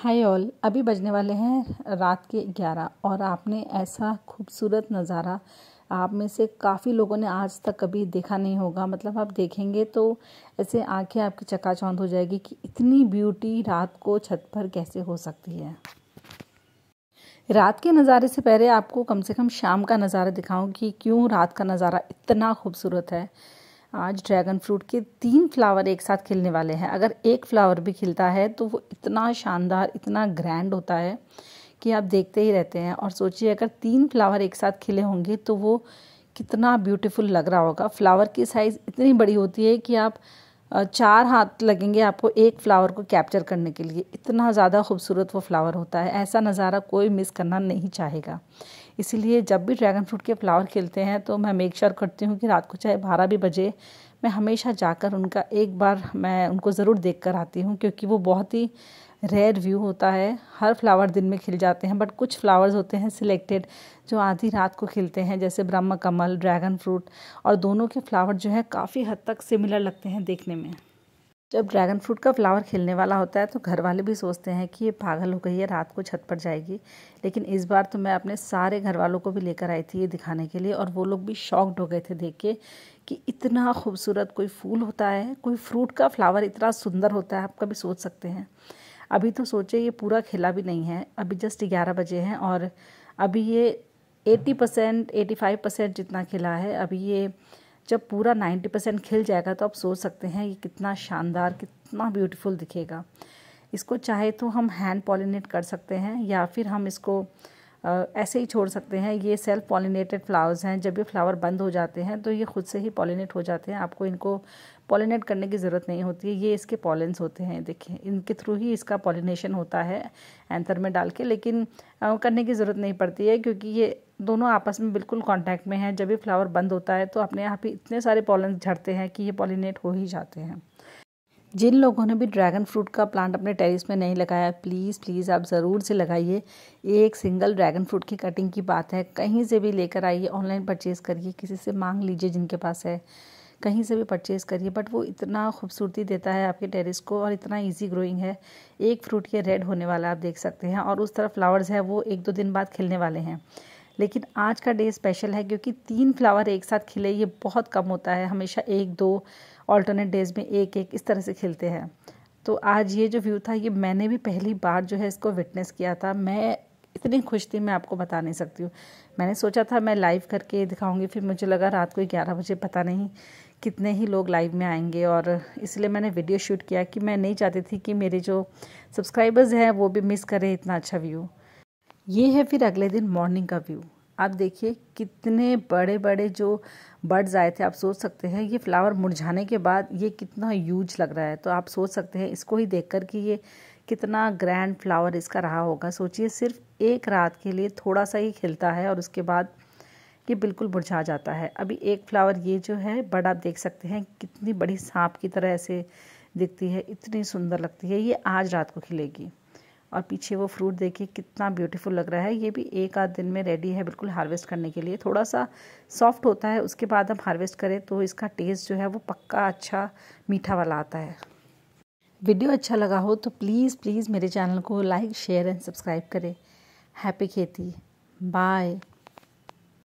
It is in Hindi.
हाय ऑल अभी बजने वाले हैं रात के ग्यारह और आपने ऐसा खूबसूरत नज़ारा आप में से काफ़ी लोगों ने आज तक कभी देखा नहीं होगा मतलब आप देखेंगे तो ऐसे आंखें आपकी चकाचौंध हो जाएगी कि इतनी ब्यूटी रात को छत पर कैसे हो सकती है रात के नज़ारे से पहले आपको कम से कम शाम का नज़ारा दिखाऊं कि क्यों रात का नज़ारा इतना खूबसूरत है आज ड्रैगन फ्रूट के तीन फ्लावर एक साथ खिलने वाले हैं अगर एक फ्लावर भी खिलता है तो वो इतना शानदार इतना ग्रैंड होता है कि आप देखते ही रहते हैं और सोचिए अगर तीन फ्लावर एक साथ खिले होंगे तो वो कितना ब्यूटीफुल लग रहा होगा फ्लावर की साइज़ इतनी बड़ी होती है कि आप चार हाथ लगेंगे आपको एक फ्लावर को कैप्चर करने के लिए इतना ज़्यादा खूबसूरत वो फ्लावर होता है ऐसा नज़ारा कोई मिस करना नहीं चाहेगा इसीलिए जब भी ड्रैगन फ्रूट के फ्लावर खिलते हैं तो मैं मेक श्योर करती हूँ कि रात को चाहे बारह भी बजे मैं हमेशा जाकर उनका एक बार मैं उनको ज़रूर देख कर आती हूँ क्योंकि वो बहुत ही रेयर व्यू होता है हर फ्लावर दिन में खिल जाते हैं बट कुछ फ्लावर्स होते हैं सिलेक्टेड जो आधी रात को खिलते हैं जैसे ब्रह्म कमल ड्रैगन फ्रूट और दोनों के फ्लावर जो है काफ़ी हद तक सिमिलर लगते हैं देखने में जब ड्रैगन फ्रूट का फ्लावर खिलने वाला होता है तो घर वाले भी सोचते हैं कि ये पागल हो गई है रात को छत पर जाएगी लेकिन इस बार तो मैं अपने सारे घर वालों को भी लेकर आई थी ये दिखाने के लिए और वो लोग भी शॉक्ड हो गए थे देख के कि इतना खूबसूरत कोई फूल होता है कोई फ्रूट का फ्लावर इतना सुंदर होता है आप कभी सोच सकते हैं अभी तो सोचे ये पूरा खिला भी नहीं है अभी जस्ट ग्यारह बजे हैं और अभी ये eighty percent eighty five percent जितना खिला है अभी ये जब पूरा 90 परसेंट खिल जाएगा तो आप सोच सकते हैं ये कितना शानदार कितना ब्यूटीफुल दिखेगा इसको चाहे तो हम हैंड पॉलिनेट कर सकते हैं या फिर हम इसको ऐसे ही छोड़ सकते हैं ये सेल्फ पॉलिनेटेड फ्लावर्स हैं जब ये फ्लावर बंद हो जाते हैं तो ये खुद से ही पॉलिनेट हो जाते हैं आपको इनको पॉलिनेट करने की ज़रूरत नहीं होती है ये इसके पॉलेंस होते हैं देखिए इनके थ्रू ही इसका पॉलिनेशन होता है एंथर में डाल के लेकिन करने की ज़रूरत नहीं पड़ती है क्योंकि ये दोनों आपस में बिल्कुल कांटेक्ट में हैं जब भी फ्लावर बंद होता है तो अपने आप ही इतने सारे पॉलन झड़ते हैं कि ये पॉलिनेट हो ही जाते हैं जिन लोगों ने भी ड्रैगन फ्रूट का प्लांट अपने टेरिस में नहीं लगाया प्लीज़ प्लीज़ आप ज़रूर से लगाइए एक सिंगल ड्रैगन फ्रूट की कटिंग की बात है कहीं से भी लेकर आइए ऑनलाइन परचेज़ करिए किसी से मांग लीजिए जिनके पास है कहीं से भी परचेज़ करिए बट वो इतना खूबसूरती देता है आपके टेरिस को और इतना इजी ग्रोइंग है एक फ्रूट के रेड होने वाला आप देख सकते हैं और उस तरफ फ्लावर्स है वो एक दो दिन बाद खिलने वाले हैं लेकिन आज का डे स्पेशल है क्योंकि तीन फ्लावर एक साथ खिले ये बहुत कम होता है हमेशा एक दो ऑल्टरनेट डेज में एक एक इस तरह से खिलते हैं तो आज ये जो व्यू था ये मैंने भी पहली बार जो है इसको विटनेस किया था मैं इतनी खुश थी मैं आपको बता नहीं सकती हूँ मैंने सोचा था मैं लाइव करके दिखाऊंगी फिर मुझे लगा रात को ग्यारह बजे पता नहीं कितने ही लोग लाइव में आएंगे और इसलिए मैंने वीडियो शूट किया कि मैं नहीं चाहती थी कि मेरे जो सब्सक्राइबर्स हैं वो भी मिस करें इतना अच्छा व्यू ये है फिर अगले दिन मॉर्निंग का व्यू आप देखिए कितने बड़े बड़े जो बर्ड्स आए थे आप सोच सकते हैं ये फ्लावर मुरझाने के बाद ये कितना यूज लग रहा है तो आप सोच सकते हैं इसको ही देखकर कि ये कितना ग्रैंड फ्लावर इसका रहा होगा सोचिए सिर्फ एक रात के लिए थोड़ा सा ही खिलता है और उसके बाद ये बिल्कुल मुरझा जाता है अभी एक फ्लावर ये जो है बर्ड आप देख सकते हैं कितनी बड़ी सांप की तरह ऐसे दिखती है इतनी सुंदर लगती है ये आज रात को खिलेगी और पीछे वो फ्रूट देखिए कितना ब्यूटीफुल लग रहा है ये भी एक आध दिन में रेडी है बिल्कुल हार्वेस्ट करने के लिए थोड़ा सा सॉफ्ट होता है उसके बाद हम हार्वेस्ट करें तो इसका टेस्ट जो है वो पक्का अच्छा मीठा वाला आता है वीडियो अच्छा लगा हो तो प्लीज़ प्लीज़ मेरे चैनल को लाइक शेयर एंड सब्सक्राइब करें हैप्पी खेती बाय